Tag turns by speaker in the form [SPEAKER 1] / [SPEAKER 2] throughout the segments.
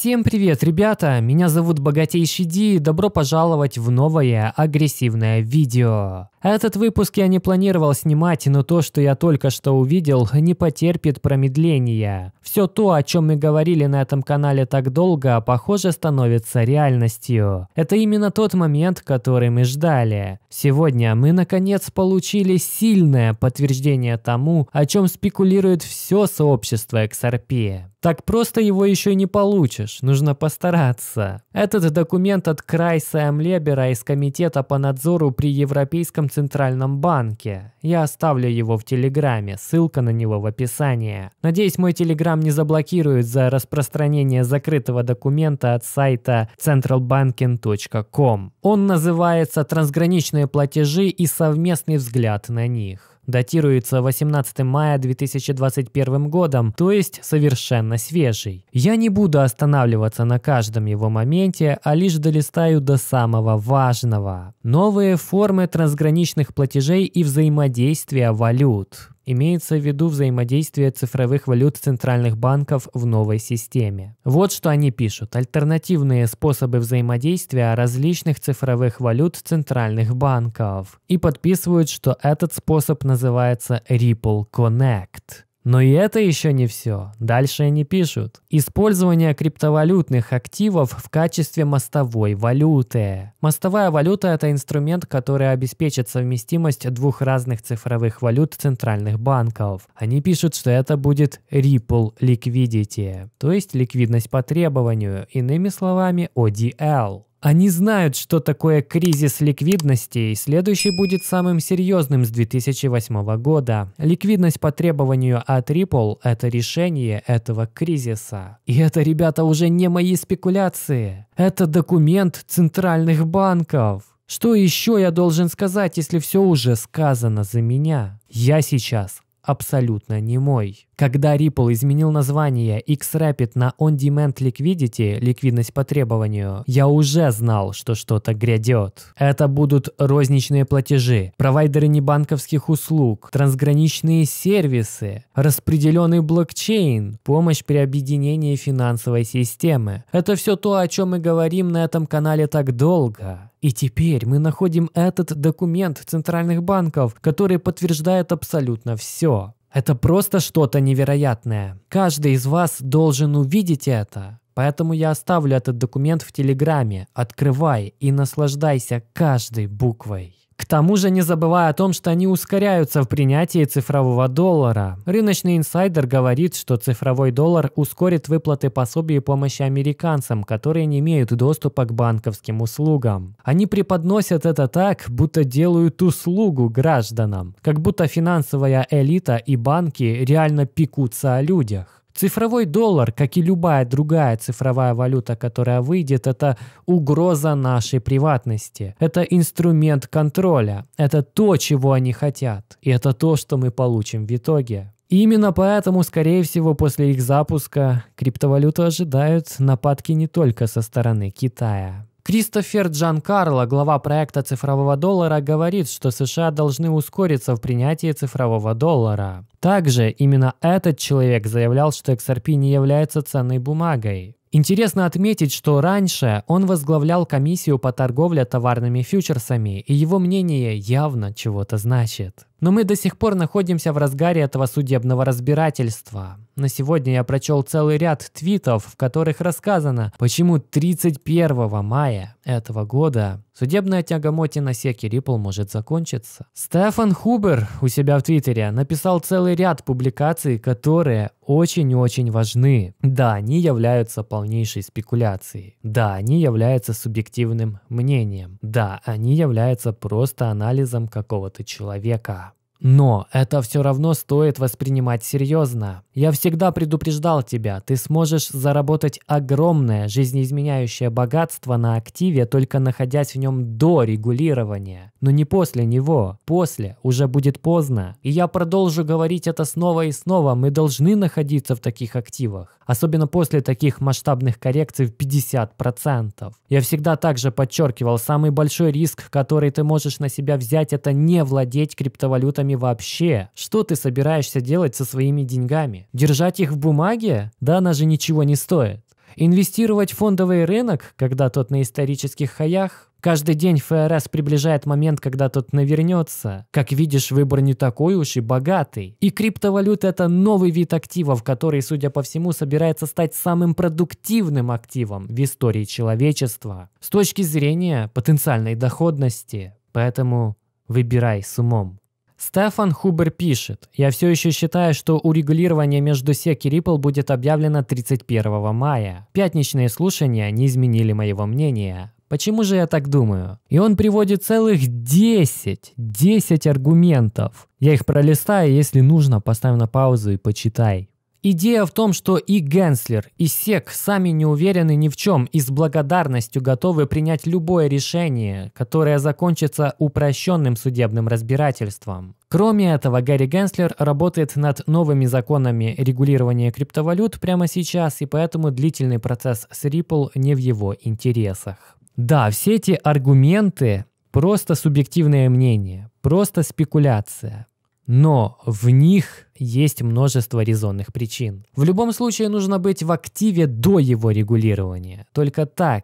[SPEAKER 1] Всем привет, ребята! Меня зовут Богатейший Ди и добро пожаловать в новое агрессивное видео. Этот выпуск я не планировал снимать, но то, что я только что увидел, не потерпит промедления. Все то, о чем мы говорили на этом канале так долго, похоже становится реальностью. Это именно тот момент, который мы ждали. Сегодня мы наконец получили сильное подтверждение тому, о чем спекулирует все сообщество XRP. Так просто его еще не получишь, нужно постараться. Этот документ от Крайса Млебера из Комитета по надзору при Европейском Центральном Банке. Я оставлю его в Телеграме, ссылка на него в описании. Надеюсь, мой Телеграм не заблокируют за распространение закрытого документа от сайта centralbanking.com. Он называется «Трансграничные платежи и совместный взгляд на них» датируется 18 мая 2021 годом, то есть совершенно свежий. Я не буду останавливаться на каждом его моменте, а лишь долистаю до самого важного. Новые формы трансграничных платежей и взаимодействия валют. Имеется в виду взаимодействие цифровых валют центральных банков в новой системе. Вот что они пишут. Альтернативные способы взаимодействия различных цифровых валют центральных банков. И подписывают, что этот способ называется Ripple Connect. Но и это еще не все. Дальше они пишут. Использование криптовалютных активов в качестве мостовой валюты. Мостовая валюта – это инструмент, который обеспечит совместимость двух разных цифровых валют центральных банков. Они пишут, что это будет Ripple Liquidity, то есть ликвидность по требованию, иными словами ODL. Они знают, что такое кризис ликвидности, и следующий будет самым серьезным с 2008 года. Ликвидность по требованию от Ripple – это решение этого кризиса. И это, ребята, уже не мои спекуляции. Это документ центральных банков. Что еще я должен сказать, если все уже сказано за меня? Я сейчас абсолютно не мой. Когда Ripple изменил название X-Rapid на On Demand Liquidity, ликвидность по требованию, я уже знал, что что-то грядет. Это будут розничные платежи, провайдеры небанковских услуг, трансграничные сервисы, распределенный блокчейн, помощь при объединении финансовой системы. Это все то, о чем мы говорим на этом канале так долго. И теперь мы находим этот документ центральных банков, который подтверждает абсолютно все. Это просто что-то невероятное. Каждый из вас должен увидеть это. Поэтому я оставлю этот документ в Телеграме. Открывай и наслаждайся каждой буквой. К тому же не забывая о том, что они ускоряются в принятии цифрового доллара. Рыночный инсайдер говорит, что цифровой доллар ускорит выплаты пособий и помощи американцам, которые не имеют доступа к банковским услугам. Они преподносят это так, будто делают услугу гражданам, как будто финансовая элита и банки реально пекутся о людях. Цифровой доллар, как и любая другая цифровая валюта, которая выйдет, это угроза нашей приватности. Это инструмент контроля. Это то, чего они хотят. И это то, что мы получим в итоге. И именно поэтому, скорее всего, после их запуска криптовалюту ожидают нападки не только со стороны Китая. Кристофер Джанкарло, глава проекта цифрового доллара, говорит, что США должны ускориться в принятии цифрового доллара. Также именно этот человек заявлял, что XRP не является ценной бумагой. Интересно отметить, что раньше он возглавлял комиссию по торговле товарными фьючерсами, и его мнение явно чего-то значит. Но мы до сих пор находимся в разгаре этого судебного разбирательства. На сегодня я прочел целый ряд твитов, в которых рассказано, почему 31 мая этого года судебная тяга Моти на секе Ripple может закончиться. Стефан Хубер у себя в Твиттере написал целый ряд публикаций, которые очень-очень важны. Да, они являются полнейшей спекуляцией. Да, они являются субъективным мнением. Да, они являются просто анализом какого-то человека. Но это все равно стоит воспринимать серьезно. Я всегда предупреждал тебя, ты сможешь заработать огромное жизнеизменяющее богатство на активе, только находясь в нем до регулирования. Но не после него. После уже будет поздно. И я продолжу говорить это снова и снова. Мы должны находиться в таких активах. Особенно после таких масштабных коррекций в 50%. Я всегда также подчеркивал, самый большой риск, который ты можешь на себя взять, это не владеть криптовалютами деньгами вообще? Что ты собираешься делать со своими деньгами? Держать их в бумаге? Да она же ничего не стоит. Инвестировать в фондовый рынок, когда тот на исторических хаях, Каждый день ФРС приближает момент, когда тот навернется. Как видишь, выбор не такой уж и богатый. И криптовалюта – это новый вид активов, который, судя по всему, собирается стать самым продуктивным активом в истории человечества с точки зрения потенциальной доходности. Поэтому выбирай с умом. Стефан Хубер пишет, «Я все еще считаю, что урегулирование между SEC и Ripple будет объявлено 31 мая. Пятничные слушания не изменили моего мнения. Почему же я так думаю? И он приводит целых 10, 10 аргументов. Я их пролистаю, если нужно, поставь на паузу и почитай. Идея в том, что и Генслер, и Сек сами не уверены ни в чем и с благодарностью готовы принять любое решение, которое закончится упрощенным судебным разбирательством. Кроме этого, Гарри Генслер работает над новыми законами регулирования криптовалют прямо сейчас, и поэтому длительный процесс с Ripple не в его интересах. Да, все эти аргументы просто субъективное мнение, просто спекуляция но в них есть множество резонных причин. В любом случае нужно быть в активе до его регулирования. Только так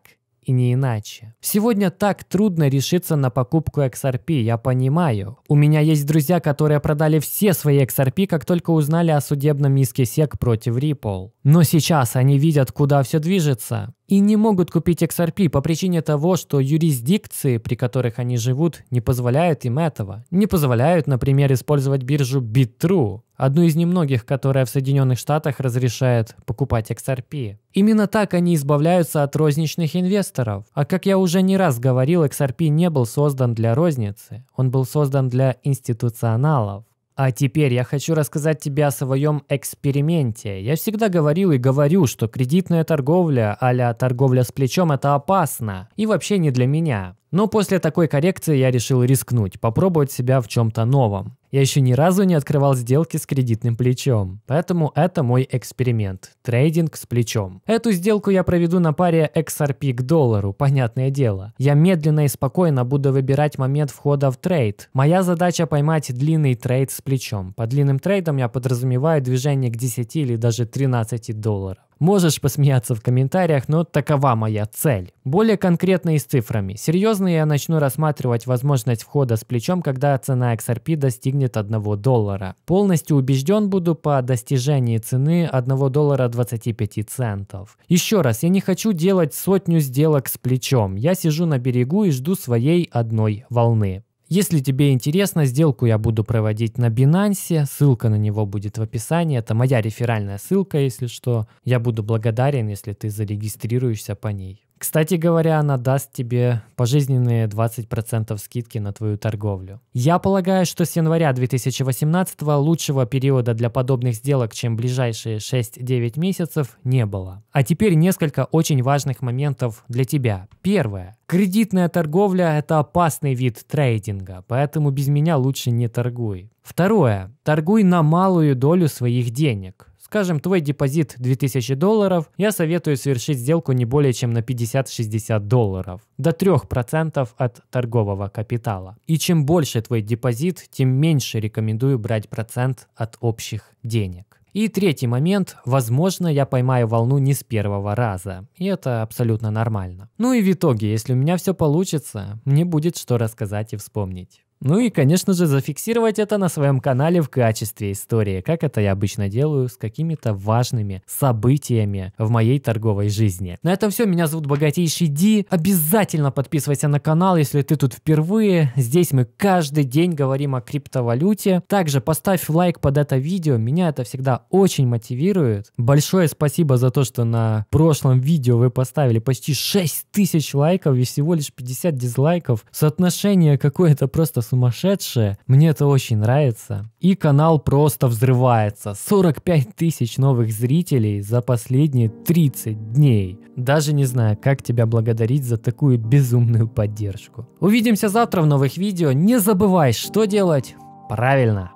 [SPEAKER 1] и не иначе. Сегодня так трудно решиться на покупку XRP, я понимаю. У меня есть друзья, которые продали все свои XRP, как только узнали о судебном иске SEC против Ripple. Но сейчас они видят, куда все движется, и не могут купить XRP по причине того, что юрисдикции, при которых они живут, не позволяют им этого. Не позволяют, например, использовать биржу BitTrue, одну из немногих, которая в Соединенных Штатах разрешает покупать XRP. Именно так они избавляются от розничных инвесторов. А как я уже не раз говорил, XRP не был создан для розницы, он был создан для институционалов. А теперь я хочу рассказать тебе о своем эксперименте. Я всегда говорил и говорю, что кредитная торговля а торговля с плечом это опасно и вообще не для меня. Но после такой коррекции я решил рискнуть, попробовать себя в чем-то новом. Я еще ни разу не открывал сделки с кредитным плечом, поэтому это мой эксперимент – трейдинг с плечом. Эту сделку я проведу на паре XRP к доллару, понятное дело. Я медленно и спокойно буду выбирать момент входа в трейд. Моя задача – поймать длинный трейд с плечом. По длинным трейдам я подразумеваю движение к 10 или даже 13 долларов. Можешь посмеяться в комментариях, но такова моя цель. Более конкретно и с цифрами. Серьезно я начну рассматривать возможность входа с плечом, когда цена XRP достигнет 1 доллара. Полностью убежден буду по достижении цены 1 доллара 25 центов. Еще раз, я не хочу делать сотню сделок с плечом. Я сижу на берегу и жду своей одной волны. Если тебе интересно, сделку я буду проводить на Binance, ссылка на него будет в описании, это моя реферальная ссылка, если что. Я буду благодарен, если ты зарегистрируешься по ней. Кстати говоря, она даст тебе пожизненные 20% скидки на твою торговлю. Я полагаю, что с января 2018 лучшего периода для подобных сделок, чем ближайшие 6-9 месяцев, не было. А теперь несколько очень важных моментов для тебя. Первое. Кредитная торговля – это опасный вид трейдинга, поэтому без меня лучше не торгуй. Второе. Торгуй на малую долю своих денег. Скажем, твой депозит 2000 долларов, я советую совершить сделку не более чем на 50-60 долларов, до 3% от торгового капитала. И чем больше твой депозит, тем меньше рекомендую брать процент от общих денег. И третий момент. Возможно, я поймаю волну не с первого раза. И это абсолютно нормально. Ну и в итоге, если у меня все получится, мне будет что рассказать и вспомнить. Ну и, конечно же, зафиксировать это на своем канале в качестве истории, как это я обычно делаю с какими-то важными событиями в моей торговой жизни. На этом все, меня зовут Богатейший Ди. Обязательно подписывайся на канал, если ты тут впервые. Здесь мы каждый день говорим о криптовалюте. Также поставь лайк под это видео, меня это всегда очень мотивирует. Большое спасибо за то, что на прошлом видео вы поставили почти 6 тысяч лайков и всего лишь 50 дизлайков. Соотношение какое-то просто сумасшедшее. Мне это очень нравится. И канал просто взрывается. 45 тысяч новых зрителей за последние 30 дней. Даже не знаю, как тебя благодарить за такую безумную поддержку. Увидимся завтра в новых видео. Не забывай, что делать правильно.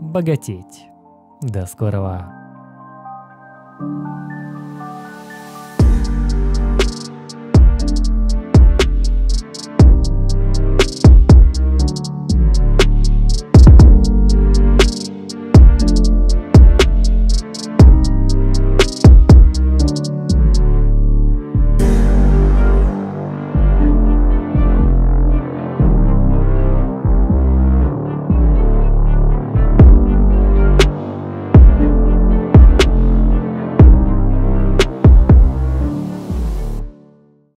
[SPEAKER 1] Богатеть. До скорого. thank you